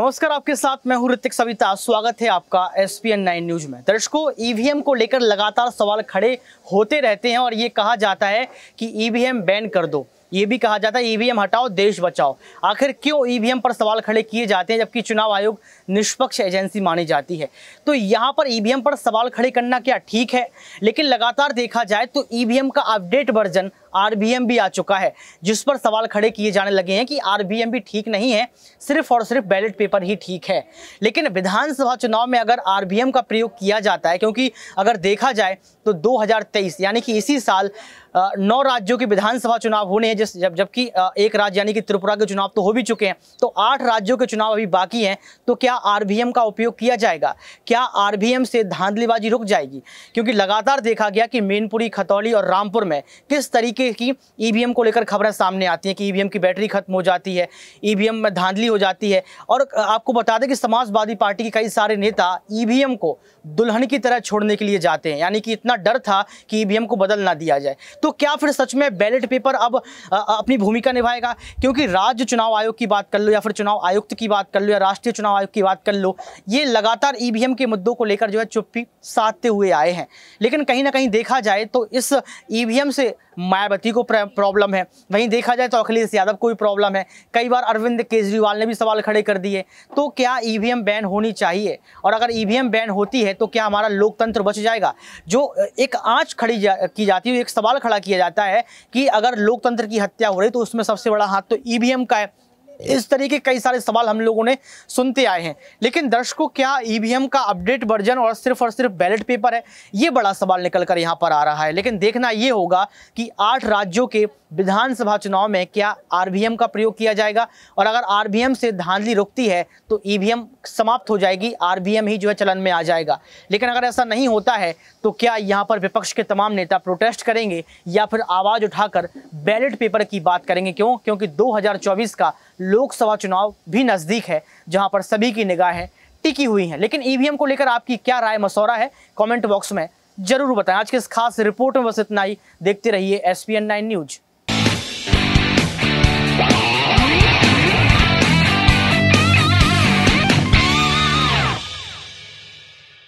नमस्कार आपके साथ मैं हूं ऋतिक सविता स्वागत है आपका S P N nine news में दर्शकों ईवीएम e को लेकर लगातार सवाल खड़े होते रहते हैं और ये कहा जाता है कि ईवीएम e बैन कर दो ये भी कहा जाता है ईवीएम हटाओ देश बचाओ आखिर क्यों ईवीएम पर सवाल खड़े किए जाते हैं जबकि चुनाव आयोग निष्पक्ष एजेंसी मानी जाती है तो यहाँ पर ईवीएम पर सवाल खड़े करना क्या ठीक है लेकिन लगातार देखा जाए तो ईवीएम का अपडेट वर्जन आरबीएम भी आ चुका है जिस पर सवाल खड़े किए जाने लगे हैं कि आरबीएम भी ठीक नहीं है सिर्फ और सिर्फ बैलेट पेपर ही ठीक है लेकिन विधानसभा चुनाव में अगर आरबीएम का प्रयोग किया जाता है क्योंकि अगर देखा जाए तो 2023 यानी कि इसी साल नौ राज्यों के विधानसभा चुनाव होने हैं जिस जब जबकि एक राज्य यानी कि त्रिपुरा के चुनाव तो हो भी चुके हैं तो आठ राज्यों के चुनाव अभी बाकी हैं तो क्या आर का उपयोग किया जाएगा क्या आर से धांधलीबाजी रुक जाएगी क्योंकि लगातार देखा गया कि मेनपुरी खतौली और रामपुर में किस तरीके की ई को लेकर खबरें सामने आती हैं कि ई की बैटरी खत्म हो जाती है ई में धांधली हो जाती है और आपको बता दें कि समाजवादी पार्टी के कई सारे नेता ई को दुल्हन की तरह छोड़ने के लिए जाते हैं यानी कि इतना डर था कि ई को बदल ना दिया जाए तो क्या फिर सच में बैलेट पेपर अब अपनी भूमिका निभाएगा क्योंकि राज्य चुनाव आयोग की बात कर लो या फिर चुनाव आयुक्त की बात कर लो या राष्ट्रीय चुनाव आयोग की बात कर लो ये लगातार ईवीएम e के मुद्दों को लेकर जो है चुप्पी साधते हुए आए हैं लेकिन कहीं ना कहीं देखा जाए तो इस ईवीएम e से मायावती को प्रॉब्लम है वहीं देखा जाए तो अखिलेश यादव को भी प्रॉब्लम है कई बार अरविंद केजरीवाल ने भी सवाल खड़े कर दिए तो क्या ईवीएम e बैन होनी चाहिए और अगर ईवीएम बैन होती है तो क्या हमारा लोकतंत्र बच जाएगा जो एक आँच खड़ी जा, की जाती है एक सवाल खड़ा किया जाता है कि अगर लोकतंत्र की हत्या हो रही तो उसमें सबसे बड़ा हाथ तो ईवीएम का है इस तरीके कई सारे सवाल हम लोगों ने सुनते आए हैं लेकिन दर्शकों क्या ईवीएम e का अपडेट वर्जन और सिर्फ और सिर्फ बैलेट पेपर है ये बड़ा सवाल निकल कर यहाँ पर आ रहा है लेकिन देखना ये होगा कि आठ राज्यों के विधानसभा चुनाव में क्या आर का प्रयोग किया जाएगा और अगर आर से धांधली रुकती है तो ईवीएम e समाप्त हो जाएगी आरबीएम ही जो है चलन में आ जाएगा लेकिन अगर ऐसा नहीं होता है तो क्या यहाँ पर विपक्ष के तमाम नेता प्रोटेस्ट करेंगे या फिर आवाज़ उठाकर बैलेट पेपर की बात करेंगे क्यों क्योंकि दो का लोकसभा चुनाव भी नज़दीक है जहां पर सभी की निगाहें टिकी हुई हैं लेकिन ईवीएम e को लेकर आपकी क्या राय मसौरा है कमेंट बॉक्स में जरूर बताएं आज के इस खास रिपोर्ट में बस इतना ही देखते रहिए एस पी न्यूज़